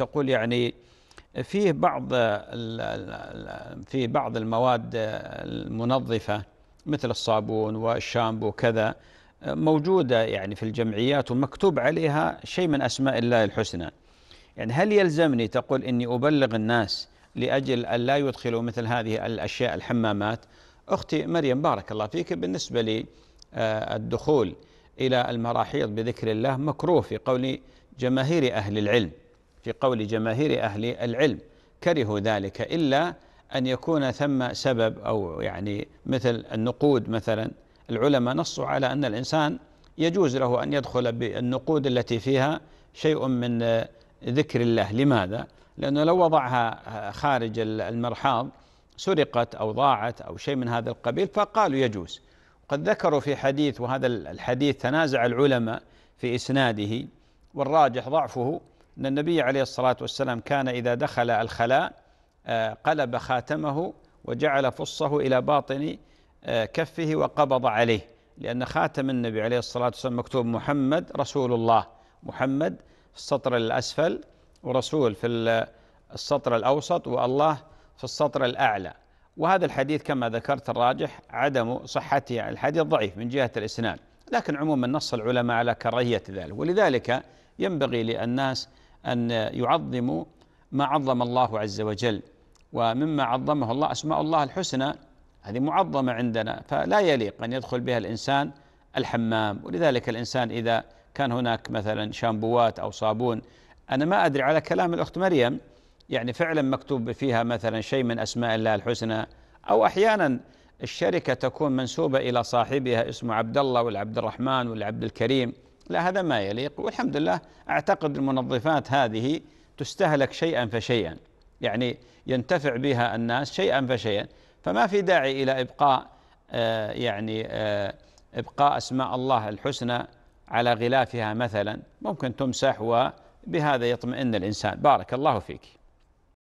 تقول يعني فيه بعض في بعض المواد المنظفة مثل الصابون والشامبو كذا موجودة يعني في الجمعيات ومكتوب عليها شيء من أسماء الله الحسنى يعني هل يلزمني تقول إني أبلغ الناس لأجل أن لا يدخلوا مثل هذه الأشياء الحمامات أختي مريم بارك الله فيك بالنسبة لي آه، الدخول إلى المراحيض بذكر الله مكروه في قول جماهير أهل العلم في قول جماهير أهل العلم كرهوا ذلك إلا أن يكون ثم سبب أو يعني مثل النقود مثلا العلماء نصوا على أن الإنسان يجوز له أن يدخل بالنقود التي فيها شيء من ذكر الله لماذا؟ لأنه لو وضعها خارج المرحاض سرقت أو ضاعت أو شيء من هذا القبيل فقالوا يجوز قد ذكروا في حديث وهذا الحديث تنازع العلماء في إسناده والراجح ضعفه أن النبي عليه الصلاة والسلام كان إذا دخل الخلاء آه، قلب خاتمه وجعل فصه إلى باطن آه، كفه وقبض عليه لأن خاتم النبي عليه الصلاة والسلام مكتوب محمد رسول الله محمد في السطر الأسفل ورسول في السطر الأوسط والله في السطر الأعلى وهذا الحديث كما ذكرت الراجح عدم صحته يعني الحديث ضعيف من جهة الإسناد لكن عموما نص العلماء على كراهية ذلك ولذلك ينبغي للناس أن يعظموا ما عظم الله عز وجل ومما عظمه الله أسماء الله الحسنى هذه معظمة عندنا فلا يليق أن يدخل بها الإنسان الحمام ولذلك الإنسان إذا كان هناك مثلا شامبوات أو صابون أنا ما أدري على كلام الأخت مريم يعني فعلا مكتوب فيها مثلا شيء من أسماء الله الحسنى أو أحيانا الشركة تكون منسوبة إلى صاحبها اسمه عبد الله والعبد الرحمن والعبد الكريم لا هذا ما يليق والحمد لله أعتقد المنظفات هذه تستهلك شيئا فشيئا يعني ينتفع بها الناس شيئا فشيئا فما في داعي إلى إبقاء آه يعني آه إبقاء أسماء الله الحسنى على غلافها مثلا ممكن تمسح وبهذا يطمئن الإنسان بارك الله فيك